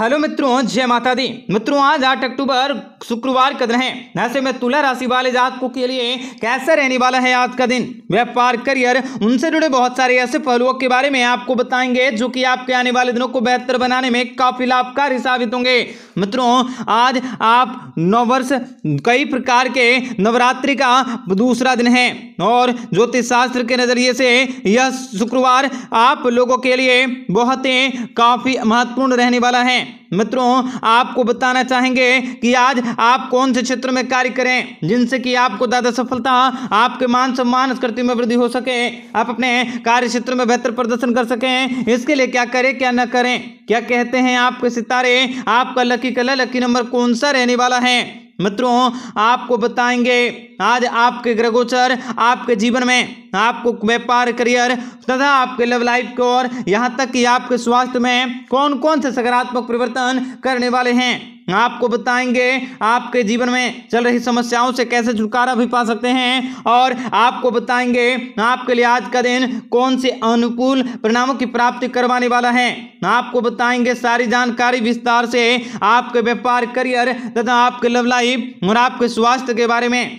hello मित्रों जय माता दी मित्रों आज आठ अक्टूबर शुक्रवार का दिन है ऐसे में तुला राशि वाले जातकों के लिए कैसा रहने वाला है आज का दिन व्यापार करियर उनसे जुड़े बहुत सारे ऐसे पहलुओं के बारे में आपको बताएंगे जो कि आपके आने वाले दिनों को बेहतर बनाने में काफी लाभकारी साबित होंगे मित्रों आज आप नववर्ष कई प्रकार के नवरात्रि का दूसरा दिन है और ज्योतिष शास्त्र के नजरिए से यह शुक्रवार आप लोगों के लिए बहुत ही काफी महत्वपूर्ण रहने वाला है मित्रों आपको बताना चाहेंगे कि आज आप कौन से क्षेत्र में कार्य करें जिनसे कि आपको ज्यादा सफलता आपके मान सम्मान स्कृति में वृद्धि हो सके आप अपने कार्य क्षेत्र में बेहतर प्रदर्शन कर सकें इसके लिए क्या करें क्या न करें क्या कहते हैं आपके सितारे आपका लकी कलर लकी नंबर कौन सा रहने वाला है मित्रों आपको बताएंगे आज आपके ग्रगोचर आपके जीवन में आपको व्यापार करियर तथा आपके लव लाइफ को और यहाँ तक कि आपके स्वास्थ्य में कौन कौन से सकारात्मक परिवर्तन करने वाले हैं आपको बताएंगे आपके जीवन में चल रही समस्याओं से कैसे छुटकारा भी पा सकते हैं और आपको बताएंगे आपके लिए आज का दिन कौन से अनुकूल परिणामों की प्राप्ति करवाने वाला है आपको बताएंगे सारी जानकारी विस्तार से आपके व्यापार करियर तथा आपके लव लाइफ और आपके स्वास्थ्य के बारे में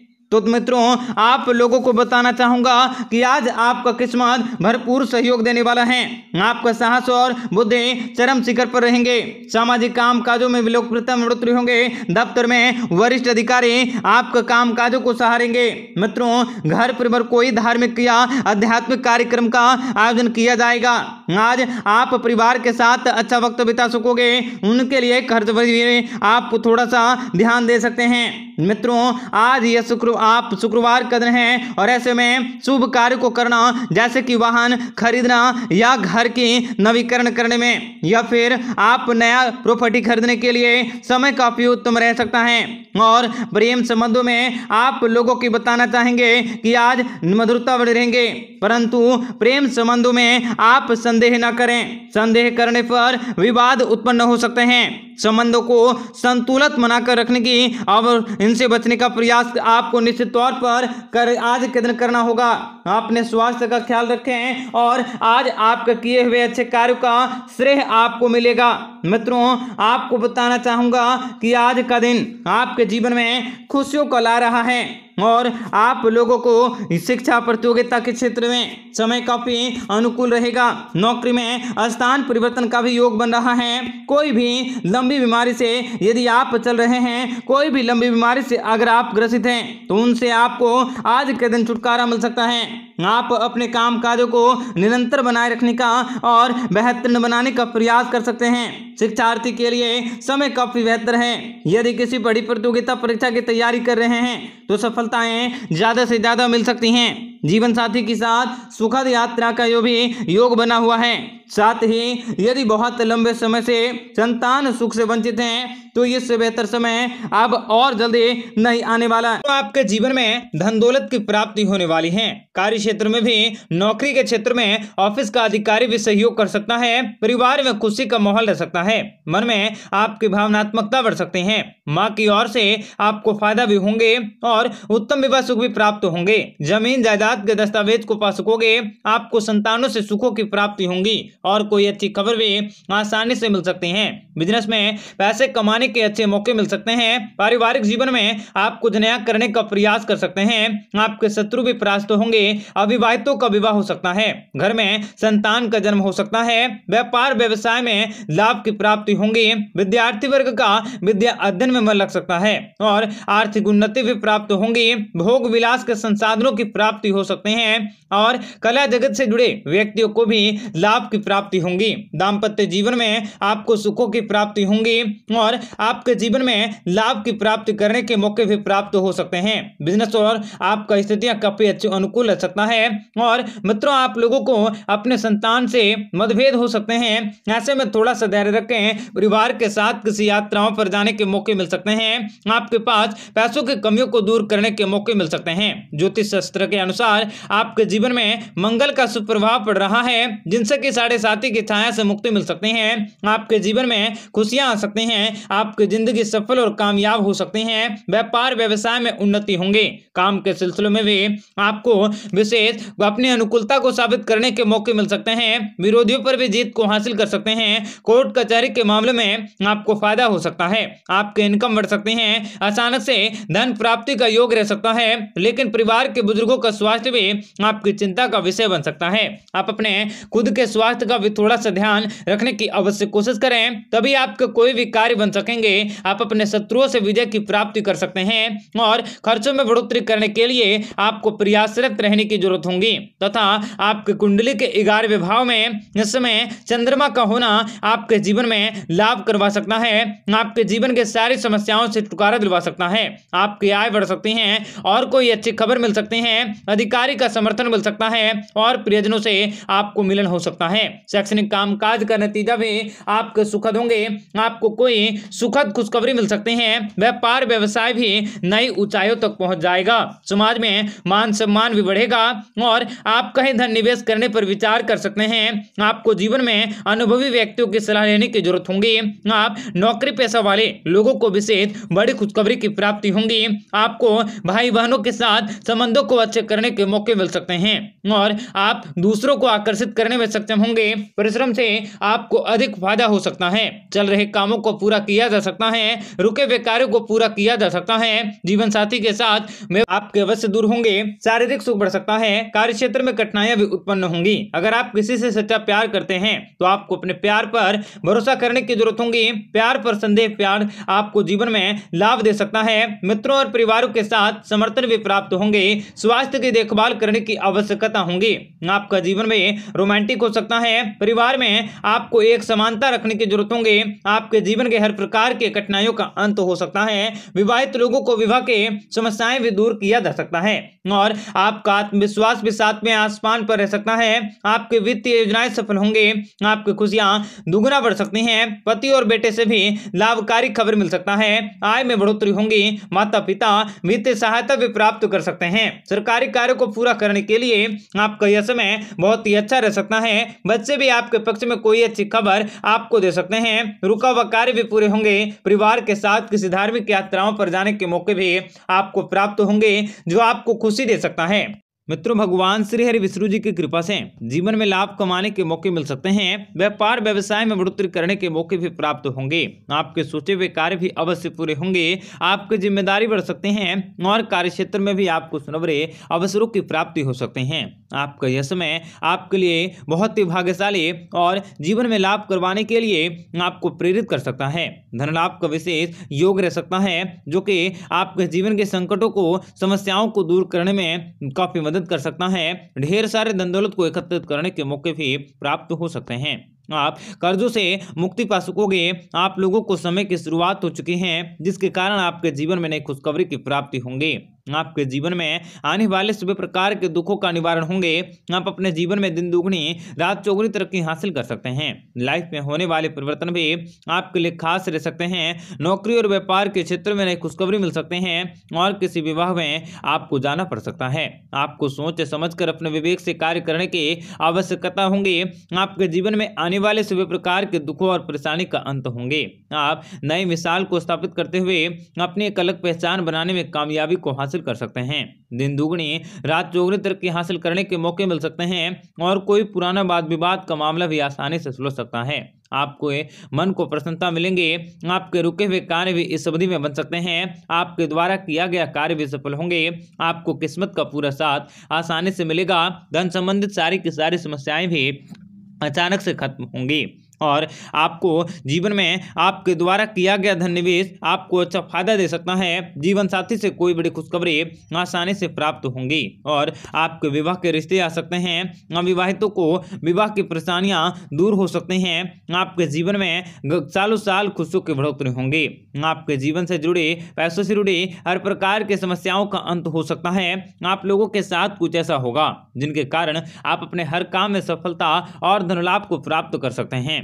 तो मित्रों आप लोगों को बताना चाहूंगा कि आज आपका किस्मत भरपूर सहयोग देने वाला है आपका साहस और बुद्धि चरम शिखर पर रहेंगे सामाजिक काम काजों में लोकप्रियता में बढ़ोतरी होंगे दफ्तर में वरिष्ठ अधिकारी आपका काम काजों को सहारेंगे मित्रों घर पर कोई धार्मिक या आध्यात्मिक कार्यक्रम का आयोजन किया जाएगा आज आप परिवार के साथ अच्छा वक्त बिता सकोगे उनके लिए खर्च आप थोड़ा सा ध्यान दे सकते हैं मित्रों आज यह शुक्र आप शुक्रवार कर रहे हैं और ऐसे में शुभ कार्य को करना जैसे कि वाहन खरीदना या घर की नवीकरण करने में या फिर आप नया प्रॉपर्टी खरीदने के लिए समय काफी उत्तम रह सकता है और प्रेम संबंधों में आप लोगों की बताना चाहेंगे कि आज मधुरता बढ़ रहेंगे परंतु प्रेम संबंधों में आप संदेश संदेह न करें संदेह करने पर विवाद उत्पन्न हो सकते हैं संबंधों को संतुलित बनाकर रखने की और इनसे बचने का प्रयास आपको निश्चित तौर पर कर आज के दिन करना होगा अपने स्वास्थ्य का ख्याल रखें और आज आपके किए हुए अच्छे कार्यों का श्रेय आपको मिलेगा मित्रों आपको बताना चाहूँगा कि आज का दिन आपके जीवन में खुशियों को ला रहा है और आप लोगों को शिक्षा प्रतियोगिता के क्षेत्र में समय काफ़ी अनुकूल रहेगा नौकरी में स्थान परिवर्तन का भी योग बन रहा है कोई भी लंबी बीमारी से यदि आप चल रहे हैं कोई भी लंबी बीमारी से अगर आप ग्रसित हैं तो उनसे आपको आज के दिन छुटकारा मिल सकता है आप अपने काम काजों को निरंतर बनाए रखने का और बेहतर बनाने का प्रयास कर सकते हैं शिक्षार्थी के लिए समय काफ़ी बेहतर है यदि किसी बड़ी प्रतियोगिता परीक्षा की तैयारी कर रहे हैं तो सफलता क्षमताएं ज़्यादा से ज़्यादा मिल सकती हैं जीवन साथी के साथ सुखद यात्रा का यो भी योग बना हुआ है साथ ही यदि बहुत लंबे समय से संतान सुख से वंचित हैं तो इससे बेहतर समय अब और जल्दी नहीं आने वाला तो आपके जीवन में धन दौलत की प्राप्ति होने वाली है कार्य क्षेत्र में भी नौकरी के क्षेत्र में ऑफिस का अधिकारी भी सहयोग कर सकता है परिवार में खुशी का माहौल रह सकता है मन में आपकी भावनात्मकता बढ़ सकते हैं माँ की ओर से आपको फायदा भी होंगे और उत्तम विवाह सुख भी प्राप्त होंगे जमीन जायदाद मुलाकात के दस्तावेज को पा सकोगे आपको संतानों से सुखों की प्राप्ति होंगी और कोई अच्छी खबर भी आसानी से मिल सकती है बिजनेस में पैसे कमाने के अच्छे मौके मिल सकते हैं पारिवारिक जीवन में आप कुछ नया करने का प्रयास कर सकते हैं आपके शत्रु भी परास्त होंगे अविवाहितों का विवाह हो सकता है घर में संतान का जन्म हो सकता है व्यापार व्यवसाय में लाभ की प्राप्ति होंगी विद्यार्थी वर्ग का विद्या अध्ययन में मन लग सकता है और आर्थिक उन्नति भी प्राप्त होंगी भोग विलास के संसाधनों की प्राप्ति हो हो सकते हैं और कला जगत से जुड़े व्यक्तियों को भी लाभ की प्राप्ति होंगी दाम्पत्य जीवन में आपको सुखों की प्राप्ति होंगी और आपके जीवन में लाभ की प्राप्ति करने के मौके भी प्राप्त हो सकते हैं बिजनेस और आपका स्थितियाँ काफी अच्छी अनुकूल रह सकता है और मित्रों आप लोगों को अपने संतान से मतभेद हो सकते हैं ऐसे में थोड़ा सा धैर्य रखें परिवार के साथ किसी यात्राओं पर जाने के मौके मिल सकते हैं आपके पास पैसों की कमियों को दूर करने के मौके मिल सकते हैं ज्योतिष शास्त्र के अनुसार अनुसार आपके जीवन में मंगल का सुप्रभाव पड़ रहा है जिनसे कि साढ़े साथी की छाया से मुक्ति मिल सकती है आपके जीवन में खुशियां आ सकती हैं आपकी जिंदगी सफल और कामयाब हो सकती है व्यापार व्यवसाय में उन्नति होंगे काम के सिलसिले में भी आपको विशेष अपनी अनुकूलता को साबित करने के मौके मिल सकते हैं विरोधियों पर भी जीत को हासिल कर सकते हैं कोर्ट कचहरी के मामले में आपको फायदा हो सकता है आपके इनकम बढ़ सकते हैं अचानक से धन प्राप्ति का योग रह सकता है लेकिन परिवार के बुजुर्गों का स्वास्थ्य स्वास्थ्य भी आपकी चिंता का विषय बन सकता है आप अपने खुद के स्वास्थ्य का भी थोड़ा सा ध्यान रखने की अवश्य कोशिश करें तभी आपके कोई भी कार्य बन सकेंगे आप अपने शत्रुओं से विजय की प्राप्ति कर सकते हैं और खर्चों में बढ़ोतरी करने के लिए आपको प्रयासरत रहने की जरूरत होगी तथा आपके कुंडली के ग्यारहवें भाव में इस समय चंद्रमा का होना आपके जीवन में लाभ करवा सकता है आपके जीवन के सारी समस्याओं से छुटकारा दिलवा सकता है आपकी आय बढ़ सकती है और कोई अच्छी खबर मिल सकती है अधिक कार्य का समर्थन मिल सकता है और प्रियजनों से आपको मिलन हो सकता है शैक्षणिक कामकाज का नतीजा भी आपके सुखद होंगे आपको कोई सुखद खुशखबरी मिल सकते हैं व्यापार व्यवसाय भी नई ऊंचाइयों तक पहुंच जाएगा समाज में मान सम्मान भी बढ़ेगा और आप कहीं धन निवेश करने पर विचार कर सकते हैं आपको जीवन में अनुभवी व्यक्तियों की सलाह लेने की जरूरत होगी आप नौकरी पैसा वाले लोगों को विशेष बड़ी खुशखबरी की प्राप्ति होंगी आपको भाई बहनों के साथ संबंधों को अच्छे करने की के मौके मिल सकते हैं और आप दूसरों को आकर्षित करने में सक्षम होंगे परिश्रम से आपको अधिक फायदा हो सकता है चल रहे कामों को पूरा किया जा सकता है रुके हुए कार्यो को पूरा किया जा सकता है जीवन साथी के साथ में आपके अवश्य दूर होंगे शारीरिक सुख बढ़ सकता है कार्य क्षेत्र में कठिनाइयां भी उत्पन्न होंगी अगर आप किसी से सच्चा प्यार करते हैं तो आपको अपने प्यार पर भरोसा करने की जरूरत होगी प्यार पर संदेह प्यार आपको जीवन में लाभ दे सकता है मित्रों और परिवारों के साथ समर्थन भी प्राप्त होंगे स्वास्थ्य की देखभाल करने की आवश्यकता होंगी आपका जीवन में रोमांटिक हो सकता है परिवार में आपको एक समानता रखने की जरूरत होंगी आपके जीवन के हर प्रकार के कठिनाइयों का अंत हो सकता है विवाहित लोगों को विवाह के समस्याएं भी दूर किया जा सकता है और आपका आत्मविश्वास भी साथ में आसमान पर रह सकता है आपके वित्तीय योजनाएं सफल होंगे आपकी खुशियां दुगुना बढ़ सकती हैं पति और बेटे से भी लाभकारी खबर मिल सकता है आय में बढ़ोतरी होंगी माता पिता वित्तीय सहायता भी प्राप्त कर सकते हैं सरकारी कार्य कार्य को पूरा करने के लिए आपका यह समय बहुत ही अच्छा रह सकता है बच्चे भी आपके पक्ष में कोई अच्छी खबर आपको दे सकते हैं रुका हुआ कार्य भी पूरे होंगे परिवार के साथ किसी धार्मिक यात्राओं पर जाने के मौके भी आपको प्राप्त होंगे जो आपको खुशी दे सकता है मित्रों भगवान श्री हरि विष्णु जी की कृपा से जीवन में लाभ कमाने के मौके मिल सकते हैं व्यापार व्यवसाय में बढ़ोतरी करने के मौके भी प्राप्त होंगे आपके सोचे हुए कार्य भी अवश्य पूरे होंगे आपकी जिम्मेदारी बढ़ सकते हैं और कार्य क्षेत्र में भी आपको सुनवरे अवसरों की प्राप्ति हो सकते हैं आपका यह समय आपके लिए बहुत ही भाग्यशाली और जीवन में लाभ करवाने के लिए आपको प्रेरित कर सकता है धन लाभ का विशेष योग रह सकता है जो कि आपके जीवन के संकटों को समस्याओं को दूर करने में काफी मदद एकत्रित कर सकता है ढेर सारे धन दौलत को एकत्रित करने के मौके भी प्राप्त हो सकते हैं आप कर्जों से मुक्ति पा सकोगे आप लोगों को समय की शुरुआत हो चुकी है जिसके कारण आपके जीवन में नई खुशखबरी की प्राप्ति होंगी आपके जीवन में आने वाले सभी प्रकार के दुखों का निवारण होंगे आप अपने जीवन में दिन दुगनी रात चौगुनी तरक्की हासिल कर सकते हैं लाइफ में होने वाले परिवर्तन भी आपके लिए खास रह सकते हैं नौकरी और व्यापार के क्षेत्र में नई खुशखबरी मिल सकते हैं और किसी विवाह में आपको जाना पड़ सकता है आपको सोच समझ कर अपने विवेक से कार्य करने की आवश्यकता होंगी आपके जीवन में आने वाले सभी प्रकार के दुखों और परेशानी का अंत होंगे आप नए मिसाल को स्थापित करते हुए अपनी एक अलग पहचान बनाने में कामयाबी को हासिल हासिल कर सकते हैं दिन दुगनी रात चौगनी तरक्की हासिल करने के मौके मिल सकते हैं और कोई पुराना वाद विवाद का मामला भी आसानी से सुलझ सकता है आपको मन को प्रसन्नता मिलेंगे आपके रुके हुए कार्य भी इस अवधि में बन सकते हैं आपके द्वारा किया गया कार्य भी सफल होंगे आपको किस्मत का पूरा साथ आसानी से मिलेगा धन संबंधित सारी की सारी समस्याएं भी अचानक से खत्म होंगी और आपको जीवन में आपके द्वारा किया गया धन निवेश आपको अच्छा फायदा दे सकता है जीवन साथी से कोई बड़ी खुशखबरी आसानी से प्राप्त होंगी और आपके विवाह के रिश्ते आ सकते हैं अविवाहितों को विवाह की परेशानियां दूर हो सकते हैं आपके जीवन में सालों साल खुशियों की बढ़ोतरी होंगी आपके जीवन से जुड़े पैसों से जुड़े हर प्रकार के समस्याओं का अंत हो सकता है आप लोगों के साथ कुछ ऐसा होगा जिनके कारण आप अपने हर काम में सफलता और धनलाभ को प्राप्त कर सकते हैं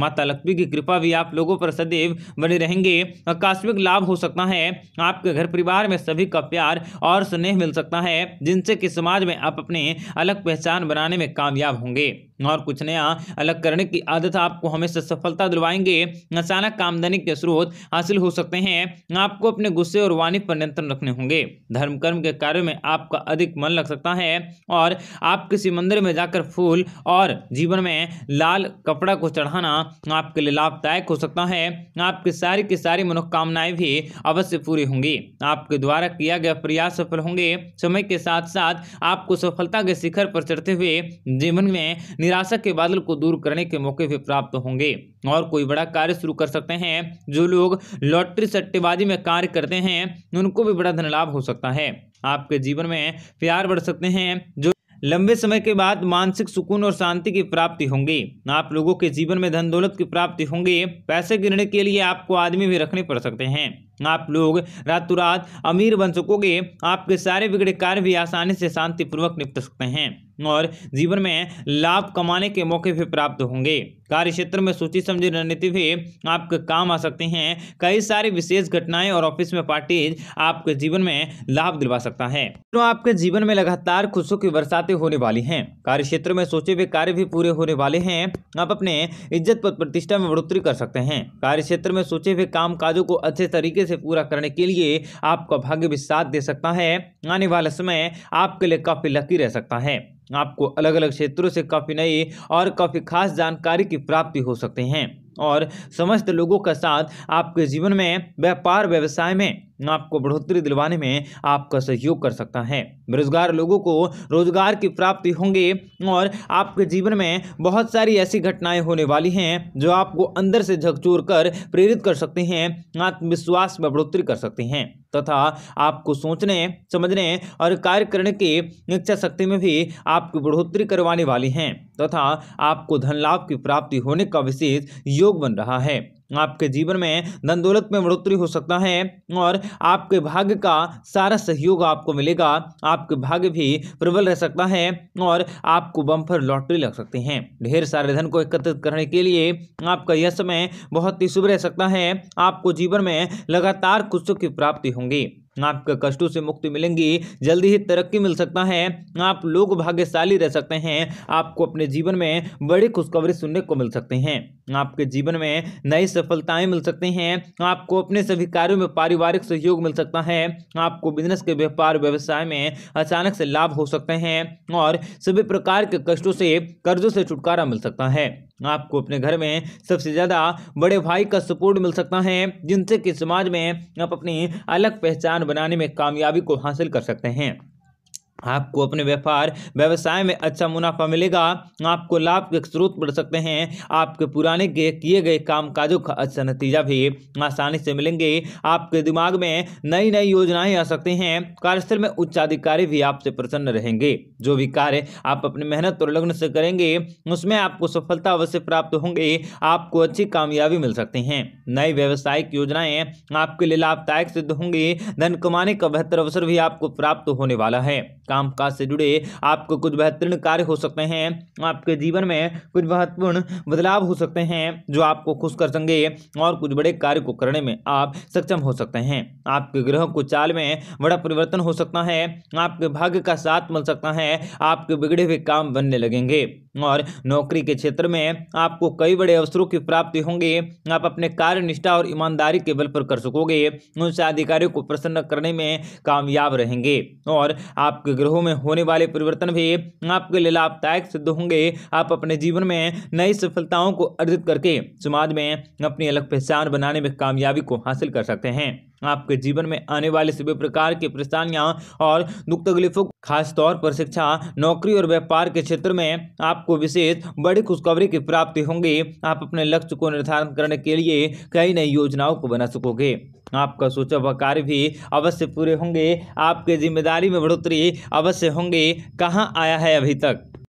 माता लक्ष्मी की कृपा भी आप लोगों पर सदैव बने रहेंगे आकस्मिक लाभ हो सकता है आपके घर परिवार में सभी का प्यार और स्नेह मिल सकता है जिनसे कि समाज में आप अपने अलग पहचान बनाने में कामयाब होंगे और कुछ नया अलग करने की आदत आपको हमेशा सफलता दिलवाएंगे अचानक आमदनी के स्रोत हासिल हो सकते हैं आपको अपने गुस्से और वाणी पर नियंत्रण रखने होंगे धर्म कर्म के कार्य में आपका अधिक मन लग सकता है और आप किसी मंदिर में जाकर फूल और जीवन में लाल कपड़ा को चढ़ाना आपके लिए लाभदायक हो सकता है आपकी सारी की सारी मनोकामनाएं भी अवश्य पूरी होंगी आपके द्वारा किया गया प्रयास सफल होंगे समय के साथ साथ आपको सफलता के शिखर पर चढ़ते हुए जीवन में निराशा के बादल को दूर करने के मौके भी प्राप्त होंगे और कोई बड़ा कार्य शुरू कर सकते हैं जो लोग लॉटरी सट्टेबाजी में कार्य करते हैं उनको भी बड़ा धन लाभ हो सकता है आपके जीवन में प्यार बढ़ सकते हैं जो लंबे समय के बाद मानसिक सुकून और शांति की प्राप्ति होंगी आप लोगों के जीवन में धन दौलत की प्राप्ति होंगी पैसे गिरने के लिए आपको आदमी भी रखने पड़ सकते हैं आप लोग रातों रात अमीर बन सकोगे आपके सारे बिगड़े कार्य भी आसानी से शांतिपूर्वक निपट सकते हैं और जीवन में लाभ कमाने के मौके भी प्राप्त होंगे कार्य क्षेत्र में सोची समझी रणनीति भी आपके काम आ सकते हैं कई सारी विशेष घटनाएं और ऑफिस में पार्टीज आपके जीवन में लाभ दिलवा सकता है तो आपके जीवन में लगातार खुशियों की बरसातें होने वाली हैं कार्य क्षेत्र में सोचे हुए कार्य भी पूरे होने वाले हैं आप अपने इज्जत पद प्रतिष्ठा में बढ़ोतरी कर सकते हैं कार्य क्षेत्र में सोचे हुए काम काजों को अच्छे तरीके से पूरा करने के लिए आपका भाग्य भी साथ दे सकता है आने वाला समय आपके लिए काफ़ी लकी रह सकता है आपको अलग अलग क्षेत्रों से काफ़ी नई और काफ़ी खास जानकारी की प्राप्ति हो सकते हैं और समस्त लोगों का साथ आपके जीवन में व्यापार व्यवसाय में आपको बढ़ोतरी दिलवाने में आपका सहयोग कर सकता है बेरोजगार लोगों को रोजगार की प्राप्ति होंगे और आपके जीवन में बहुत सारी ऐसी घटनाएं होने वाली हैं जो आपको अंदर से झकझोर कर प्रेरित कर सकते हैं आत्मविश्वास में बढ़ोतरी कर सकते हैं तथा आपको सोचने समझने और कार्य करने की इच्छा शक्ति में भी आपकी बढ़ोतरी करवाने वाली हैं तथा आपको धन लाभ की प्राप्ति होने का विशेष योग बन रहा है आपके जीवन में धन दौलत में बढ़ोतरी हो सकता है और आपके भाग्य का सारा सहयोग आपको मिलेगा आपके भाग्य भी प्रबल रह सकता है और आपको बम्फर लॉटरी लग सकती हैं ढेर सारे धन को एकत्रित करने के लिए आपका यह समय बहुत ही शुभ रह सकता है आपको जीवन में लगातार कुछ की प्राप्ति होंगी आप कष्टों से मुक्ति मिलेंगी जल्दी ही तरक्की मिल सकता है आप लोग भाग्यशाली रह सकते हैं आपको अपने जीवन में बड़ी खुशखबरी सुनने को मिल सकते हैं आपके जीवन में नई सफलताएं मिल सकती हैं आपको अपने सभी कार्यों में पारिवारिक सहयोग मिल सकता है आपको बिजनेस के व्यापार व्यवसाय में अचानक से लाभ हो सकते हैं और सभी प्रकार के कष्टों से कर्जों से छुटकारा मिल सकता है आपको अपने घर में सबसे ज़्यादा बड़े भाई का सपोर्ट मिल सकता है जिनसे कि समाज में आप अपनी अलग पहचान बनाने में कामयाबी को हासिल कर सकते हैं आपको अपने व्यापार व्यवसाय में अच्छा मुनाफा मिलेगा आपको लाभ के स्रोत बढ़ सकते हैं आपके पुराने के किए गए काम काजों का अच्छा नतीजा भी आसानी से मिलेंगे आपके दिमाग में नई नई योजनाएं आ सकती हैं कार्यस्थल में उच्चाधिकारी भी आपसे प्रसन्न रहेंगे जो भी कार्य आप अपनी मेहनत और लग्न से करेंगे उसमें आपको सफलता अवश्य प्राप्त होंगे आपको अच्छी कामयाबी मिल सकती है नई व्यवसायिक योजनाएँ आपके लिए लाभदायक सिद्ध होंगी धन कमाने का बेहतर अवसर भी आपको प्राप्त होने वाला है काम काज से जुड़े आपको कुछ बेहतरीन कार्य हो सकते हैं आपके जीवन में कुछ महत्वपूर्ण बदलाव हो सकते हैं जो आपको खुश कर सकेंगे और कुछ बड़े कार्य को करने में आप सक्षम हो सकते हैं आपके ग्रहों को चाल में बड़ा परिवर्तन हो सकता है आपके भाग्य का साथ मिल सकता है आपके बिगड़े हुए काम बनने लगेंगे और नौकरी के क्षेत्र में आपको कई बड़े अवसरों की प्राप्ति होंगे आप अपने कार्य निष्ठा और ईमानदारी के बल पर कर सकोगे उनसे अधिकारियों को प्रसन्न करने में कामयाब रहेंगे और आपके ग्रहों में होने वाले परिवर्तन भी आपके लिए लाभदायक सिद्ध होंगे आप अपने जीवन में नई सफलताओं को अर्जित करके समाज में अपनी अलग पहचान बनाने में कामयाबी को हासिल कर सकते हैं आपके जीवन में आने वाले सभी प्रकार की परेशानियाँ और दुख तकलीफों खासतौर पर शिक्षा नौकरी और व्यापार के क्षेत्र में आपको विशेष बड़ी खुशखबरी की प्राप्ति होंगी आप अपने लक्ष्य को निर्धारण करने के लिए कई नई योजनाओं को बना सकोगे आपका सोचा हुआ कार्य भी अवश्य पूरे होंगे आपके जिम्मेदारी में बढ़ोतरी अवश्य होंगे कहाँ आया है अभी तक